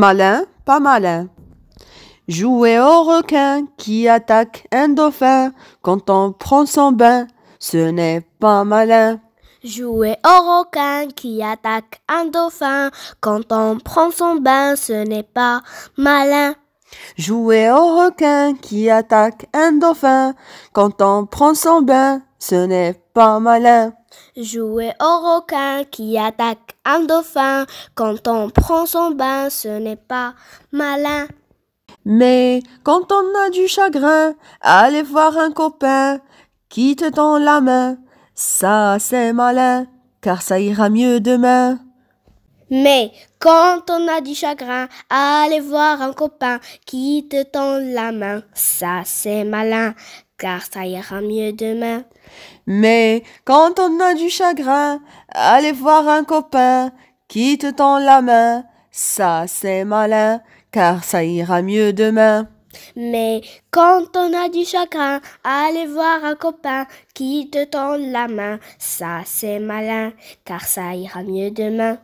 Malin, pas malin. Jouer au requin qui attaque un dauphin quand on prend son bain, ce n'est pas malin. Jouer au requin qui attaque un dauphin quand on prend son bain, ce n'est pas malin. Jouer au requin qui attaque un dauphin quand on prend son bain, ce n'est pas malin. Jouer au requin qui attaque un dauphin quand on prend son bain, ce n'est pas malin. Mais quand on a du chagrin, aller voir un copain qui te tend la main, ça c'est malin, car ça ira mieux demain. Mais quand on a du chagrin, allez voir un copain qui te tend la main. Ça c'est malin, car ça ira mieux demain. Mais quand on a du chagrin, allez voir un copain qui te tend la main. Ça c'est malin, car ça ira mieux demain. Mais quand on a du chagrin, allez voir un copain qui te tend la main. Ça c'est malin, car ça ira mieux demain.